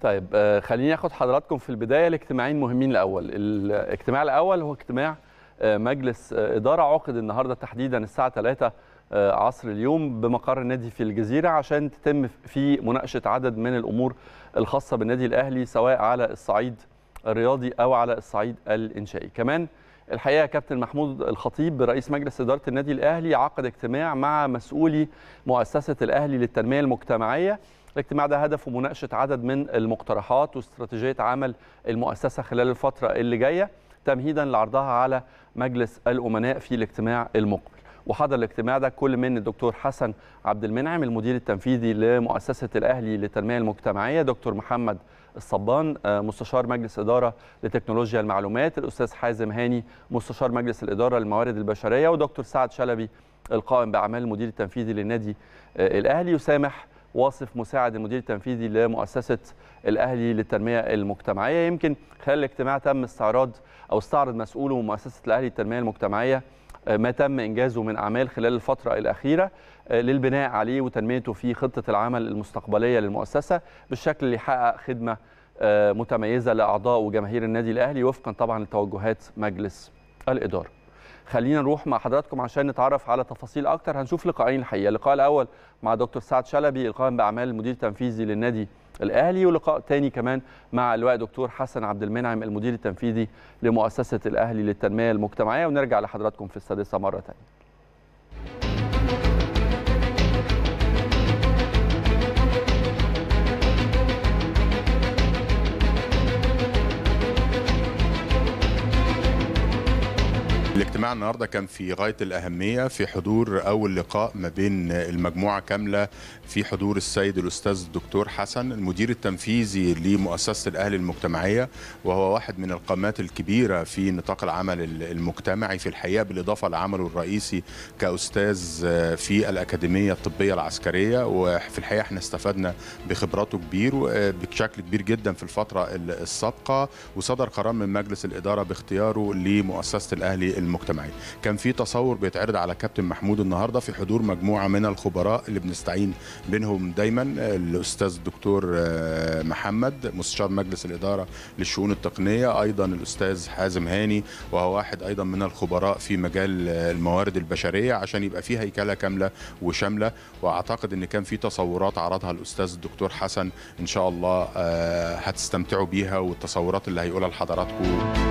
طيب آه، خليني اخد حضراتكم في البدايه لاجتماعين مهمين الاول الاجتماع الاول هو اجتماع آه، مجلس آه، اداره عقد النهارده تحديدا الساعه 3 عصر اليوم بمقر النادي في الجزيره عشان تتم في مناقشه عدد من الامور الخاصه بالنادي الاهلي سواء على الصعيد الرياضي او على الصعيد الانشائي كمان الحقيقه كابتن محمود الخطيب رئيس مجلس اداره النادي الاهلي عقد اجتماع مع مسؤولي مؤسسه الاهلي للتنميه المجتمعيه الاجتماع ده هدفه مناقشه عدد من المقترحات واستراتيجيه عمل المؤسسه خلال الفتره اللي جايه تمهيدا لعرضها على مجلس الامناء في الاجتماع المقبل وحضر الاجتماع ده كل من الدكتور حسن عبد المنعم المدير التنفيذي لمؤسسه الاهلي للتنميه المجتمعيه دكتور محمد الصبان آه، مستشار مجلس إدارة لتكنولوجيا المعلومات الأستاذ حازم هاني مستشار مجلس الإدارة للموارد البشرية ودكتور سعد شلبي القائم بأعمال المدير التنفيذي للنادي آه، الأهلي وسامح واصف مساعد المدير التنفيذي لمؤسسه الاهلي للتنميه المجتمعيه يمكن خلال الاجتماع تم استعراض او استعرض مسؤوله مؤسسه الاهلي للتنميه المجتمعيه آه، ما تم انجازه من اعمال خلال الفتره الاخيره آه، للبناء عليه وتنميته في خطه العمل المستقبليه للمؤسسه بالشكل اللي يحقق خدمه آه، متميزه لاعضاء وجماهير النادي الاهلي وفقا طبعا لتوجهات مجلس الاداره خلينا نروح مع حضراتكم عشان نتعرف على تفاصيل اكتر هنشوف لقاءين الحقيقه اللقاء الاول مع دكتور سعد شلبي القائم باعمال المدير التنفيذي للنادي الاهلي ولقاء تاني كمان مع اللواء دكتور حسن عبد المنعم المدير التنفيذي لمؤسسه الاهلي للتنميه المجتمعيه ونرجع لحضراتكم في السادسه مره تانيه الاجتماع النهارده كان في غايه الاهميه في حضور اول لقاء ما بين المجموعه كامله في حضور السيد الاستاذ الدكتور حسن المدير التنفيذي لمؤسسه الاهل المجتمعيه وهو واحد من القامات الكبيره في نطاق العمل المجتمعي في الحقيقه بالاضافه لعمله الرئيسي كاستاذ في الاكاديميه الطبيه العسكريه وفي الحقيقه احنا استفدنا بخبراته كبير آه، بشكل كبير جدا في الفتره السابقه وصدر قرار من مجلس الاداره باختياره لمؤسسه الاهلي المجتمعيه كان في تصور بيتعرض على كابتن محمود النهارده في حضور مجموعه من الخبراء اللي بنستعين بينهم دايما الاستاذ الدكتور آه، محمد مستشار مجلس الاداره للشؤون التقنيه ايضا الاستاذ حازم هاني وهو واحد ايضا من الخبراء في مجال آه، الموارد البشريه عشان يبقى في هيكله كامله وشامله واعتقد ان كان في تصورات عرضها الاستاذ الدكتور حسن ان شاء الله آه، هتستمتعوا بيها والتصورات اللي هيقولها لحضراتكم